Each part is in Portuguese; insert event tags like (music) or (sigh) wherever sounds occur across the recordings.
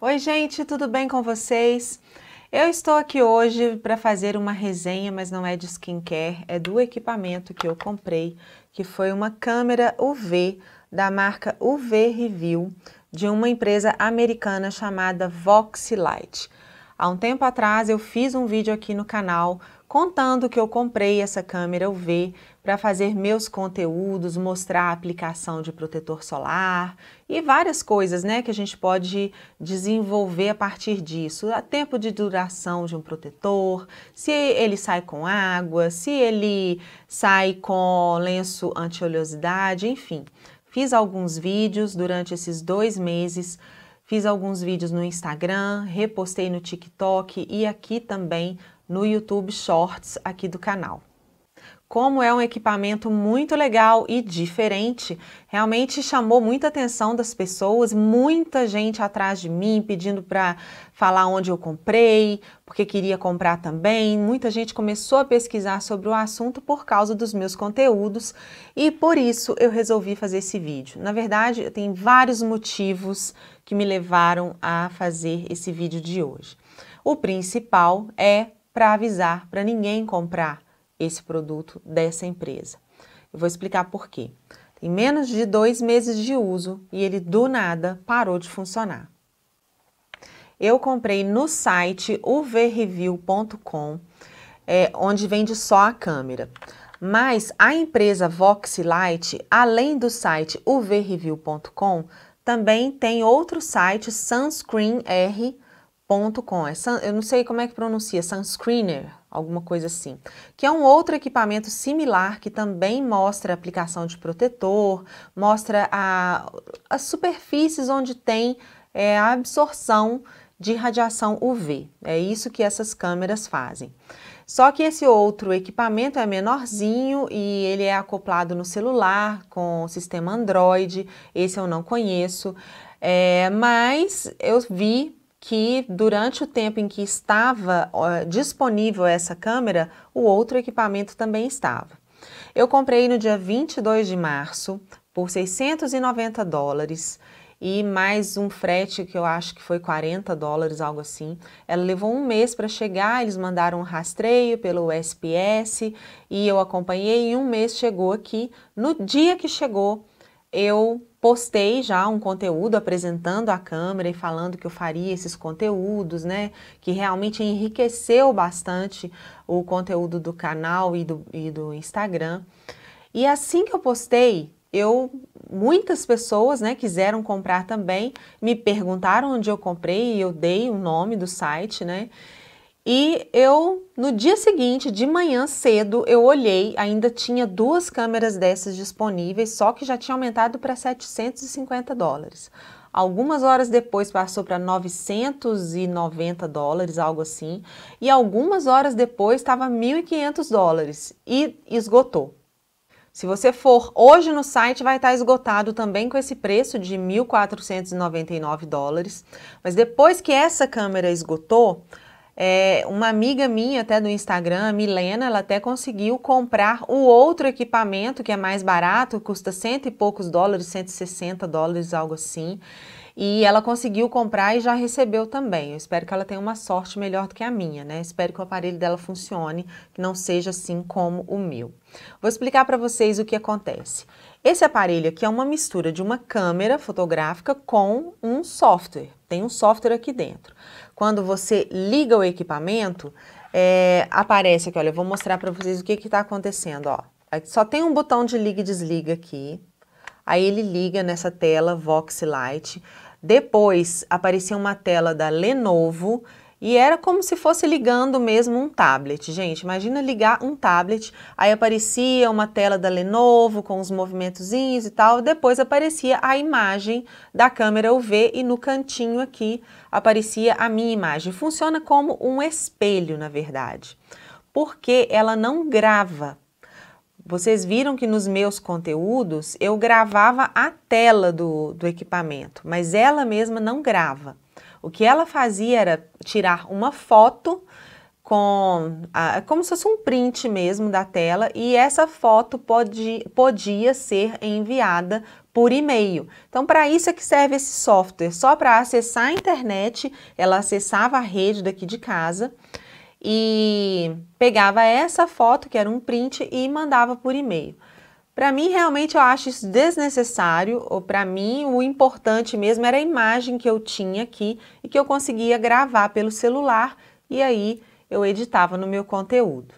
Oi, gente, tudo bem com vocês? Eu estou aqui hoje para fazer uma resenha, mas não é de skincare, é do equipamento que eu comprei, que foi uma câmera UV da marca UV Review, de uma empresa americana chamada Voxelite. Há um tempo atrás eu fiz um vídeo aqui no canal contando que eu comprei essa câmera UV para fazer meus conteúdos, mostrar a aplicação de protetor solar e várias coisas, né, que a gente pode desenvolver a partir disso. A tempo de duração de um protetor, se ele sai com água, se ele sai com lenço anti-oleosidade, enfim. Fiz alguns vídeos durante esses dois meses Fiz alguns vídeos no Instagram, repostei no TikTok e aqui também no YouTube Shorts aqui do canal. Como é um equipamento muito legal e diferente, realmente chamou muita atenção das pessoas, muita gente atrás de mim pedindo para falar onde eu comprei, porque queria comprar também. Muita gente começou a pesquisar sobre o assunto por causa dos meus conteúdos e por isso eu resolvi fazer esse vídeo. Na verdade, tem vários motivos que me levaram a fazer esse vídeo de hoje. O principal é para avisar para ninguém comprar esse produto dessa empresa. Eu vou explicar por quê. Tem menos de dois meses de uso e ele do nada parou de funcionar. Eu comprei no site uvreview.com, é, onde vende só a câmera. Mas a empresa Voxlite, além do site uvreview.com, também tem outro site, sunscreenr.com. É, eu não sei como é que pronuncia, sunscreener, alguma coisa assim, que é um outro equipamento similar que também mostra a aplicação de protetor, mostra a, as superfícies onde tem é, a absorção de radiação UV. É isso que essas câmeras fazem. Só que esse outro equipamento é menorzinho e ele é acoplado no celular com sistema Android. Esse eu não conheço, é, mas eu vi que durante o tempo em que estava disponível essa câmera, o outro equipamento também estava. Eu comprei no dia 22 de março por 690 dólares e mais um frete que eu acho que foi 40 dólares, algo assim. Ela levou um mês para chegar, eles mandaram um rastreio pelo SPS e eu acompanhei e um mês chegou aqui. No dia que chegou, eu postei já um conteúdo apresentando a câmera e falando que eu faria esses conteúdos, né? Que realmente enriqueceu bastante o conteúdo do canal e do, e do Instagram. E assim que eu postei, eu muitas pessoas né, quiseram comprar também, me perguntaram onde eu comprei e eu dei o nome do site, né? E eu, no dia seguinte, de manhã cedo, eu olhei, ainda tinha duas câmeras dessas disponíveis, só que já tinha aumentado para 750 dólares. Algumas horas depois passou para 990 dólares, algo assim, e algumas horas depois estava 1.500 dólares e esgotou. Se você for hoje no site, vai estar tá esgotado também com esse preço de 1.499 dólares. Mas depois que essa câmera esgotou, é, uma amiga minha até do Instagram, Milena, ela até conseguiu comprar o outro equipamento que é mais barato, custa cento e poucos dólares, 160 dólares, algo assim. E ela conseguiu comprar e já recebeu também. Eu espero que ela tenha uma sorte melhor do que a minha, né? Espero que o aparelho dela funcione, que não seja assim como o meu. Vou explicar para vocês o que acontece. Esse aparelho aqui é uma mistura de uma câmera fotográfica com um software. Tem um software aqui dentro quando você liga o equipamento, é, aparece aqui, olha, eu vou mostrar para vocês o que está acontecendo, ó. Só tem um botão de liga e desliga aqui, aí ele liga nessa tela Lite. Depois apareceu uma tela da Lenovo e era como se fosse ligando mesmo um tablet, gente. Imagina ligar um tablet, aí aparecia uma tela da Lenovo com os movimentozinhos e tal, depois aparecia a imagem da câmera UV e no cantinho aqui aparecia a minha imagem. Funciona como um espelho, na verdade, porque ela não grava. Vocês viram que nos meus conteúdos eu gravava a tela do, do equipamento, mas ela mesma não grava. O que ela fazia era tirar uma foto com a, como se fosse um print mesmo da tela e essa foto pode, podia ser enviada por e-mail. Então, para isso é que serve esse software, só para acessar a internet, ela acessava a rede daqui de casa e pegava essa foto, que era um print, e mandava por e-mail. Para mim, realmente eu acho isso desnecessário, para mim o importante mesmo era a imagem que eu tinha aqui e que eu conseguia gravar pelo celular e aí eu editava no meu conteúdo.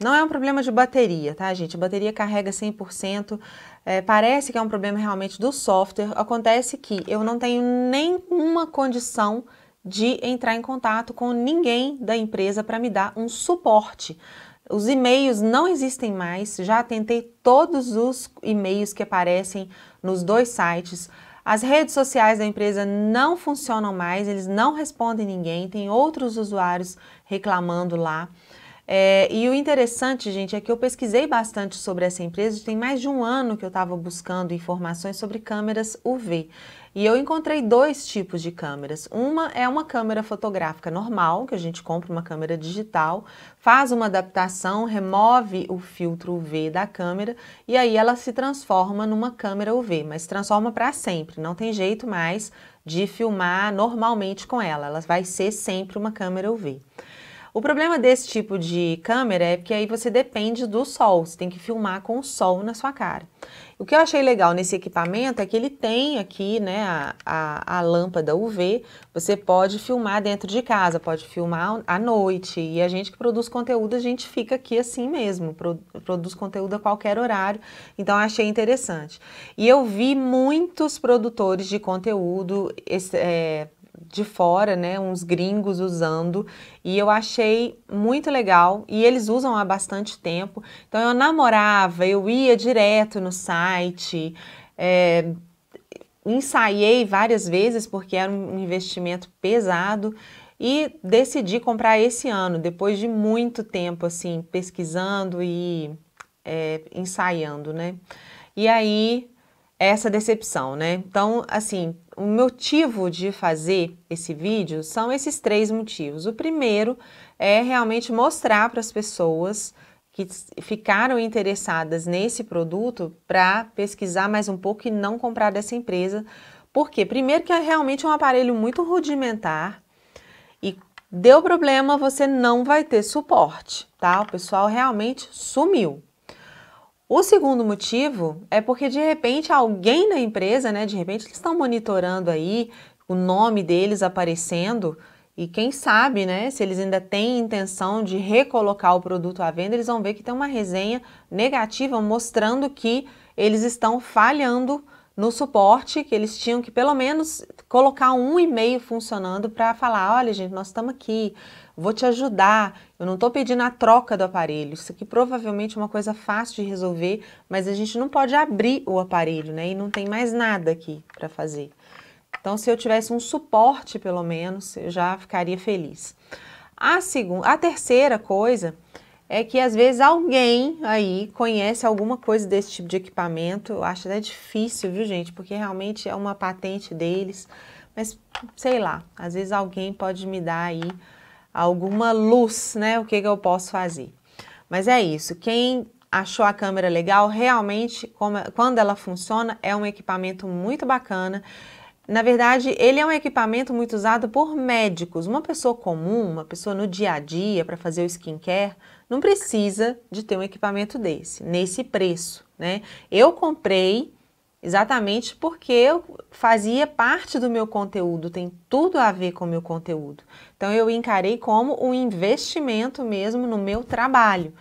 Não é um problema de bateria, tá, gente? A bateria carrega 100%. É, parece que é um problema realmente do software. Acontece que eu não tenho nenhuma condição de entrar em contato com ninguém da empresa para me dar um suporte. Os e-mails não existem mais, já tentei todos os e-mails que aparecem nos dois sites. As redes sociais da empresa não funcionam mais, eles não respondem ninguém, tem outros usuários reclamando lá. É, e o interessante, gente, é que eu pesquisei bastante sobre essa empresa. Tem mais de um ano que eu estava buscando informações sobre câmeras UV. E eu encontrei dois tipos de câmeras. Uma é uma câmera fotográfica normal, que a gente compra uma câmera digital, faz uma adaptação, remove o filtro UV da câmera e aí ela se transforma numa câmera UV, mas transforma para sempre, não tem jeito mais de filmar normalmente com ela, ela vai ser sempre uma câmera UV. O problema desse tipo de câmera é que aí você depende do sol, você tem que filmar com o sol na sua cara. O que eu achei legal nesse equipamento é que ele tem aqui, né, a, a, a lâmpada UV, você pode filmar dentro de casa, pode filmar à noite, e a gente que produz conteúdo, a gente fica aqui assim mesmo, pro, produz conteúdo a qualquer horário, então achei interessante. E eu vi muitos produtores de conteúdo, esse, é, de fora, né, uns gringos usando, e eu achei muito legal, e eles usam há bastante tempo. Então eu namorava, eu ia direto no site, é, ensaiei várias vezes porque era um investimento pesado e decidi comprar esse ano, depois de muito tempo assim, pesquisando e é, ensaiando, né? E aí essa decepção, né? Então, assim, o motivo de fazer esse vídeo são esses três motivos. O primeiro é realmente mostrar para as pessoas que ficaram interessadas nesse produto para pesquisar mais um pouco e não comprar dessa empresa. Porque, primeiro, que é realmente um aparelho muito rudimentar e deu problema, você não vai ter suporte, tá? O pessoal realmente sumiu. O segundo motivo é porque de repente alguém na empresa, né, de repente eles estão monitorando aí o nome deles aparecendo e quem sabe, né, se eles ainda têm intenção de recolocar o produto à venda, eles vão ver que tem uma resenha negativa mostrando que eles estão falhando no suporte que eles tinham que pelo menos colocar um e-mail funcionando para falar, olha gente, nós estamos aqui, vou te ajudar, eu não estou pedindo a troca do aparelho, isso aqui provavelmente é uma coisa fácil de resolver, mas a gente não pode abrir o aparelho, né, e não tem mais nada aqui para fazer. Então se eu tivesse um suporte pelo menos, eu já ficaria feliz. A, segunda, a terceira coisa é que às vezes alguém aí conhece alguma coisa desse tipo de equipamento. Eu acho até difícil, viu, gente? Porque realmente é uma patente deles. Mas sei lá, às vezes alguém pode me dar aí alguma luz, né? O que, que eu posso fazer. Mas é isso. Quem achou a câmera legal, realmente, como, é, quando ela funciona, é um equipamento muito bacana. Na verdade, ele é um equipamento muito usado por médicos. Uma pessoa comum, uma pessoa no dia a dia para fazer o skincare, não precisa de ter um equipamento desse, nesse preço, né? Eu comprei exatamente porque eu fazia parte do meu conteúdo, tem tudo a ver com o meu conteúdo. Então eu encarei como um investimento mesmo no meu trabalho.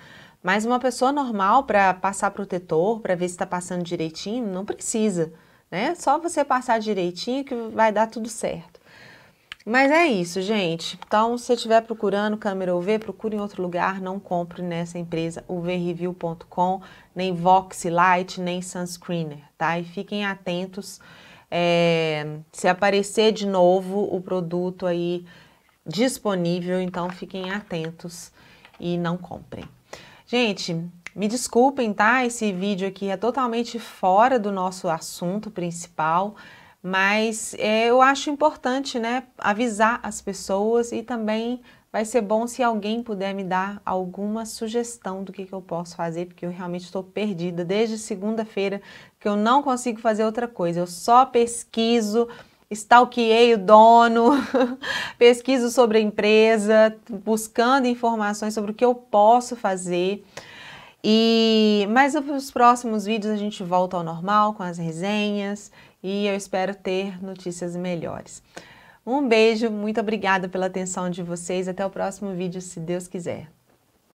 Mas uma pessoa normal para passar protetor, para ver se está passando direitinho, não precisa né? Só você passar direitinho que vai dar tudo certo. Mas é isso, gente. Então, se você estiver procurando câmera UV, procure em outro lugar, não compre nessa empresa uvreview.com, nem Vox Light, nem Sunscreener, tá? E fiquem atentos, é, se aparecer de novo o produto aí disponível, então fiquem atentos e não comprem. Gente, me desculpem, tá? Esse vídeo aqui é totalmente fora do nosso assunto principal, mas é, eu acho importante, né, avisar as pessoas e também vai ser bom se alguém puder me dar alguma sugestão do que, que eu posso fazer, porque eu realmente estou perdida desde segunda-feira, que eu não consigo fazer outra coisa, eu só pesquiso stalkeei o dono, (laughs) pesquiso sobre a empresa, buscando informações sobre o que eu posso fazer. E mas nos próximos vídeos a gente volta ao normal com as resenhas e eu espero ter notícias melhores. Um beijo, muito obrigada pela atenção de vocês. Até o próximo vídeo, se Deus quiser.